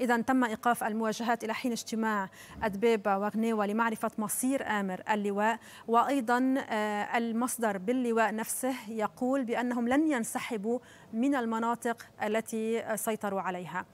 إذا تم إيقاف المواجهات إلى حين اجتماع أدبيبة وغنيوة لمعرفة مصير آمر اللواء وأيضا آه، المصدر باللواء نفسه يقول بأنهم لن ينسحبوا من المناطق التي سيطروا عليها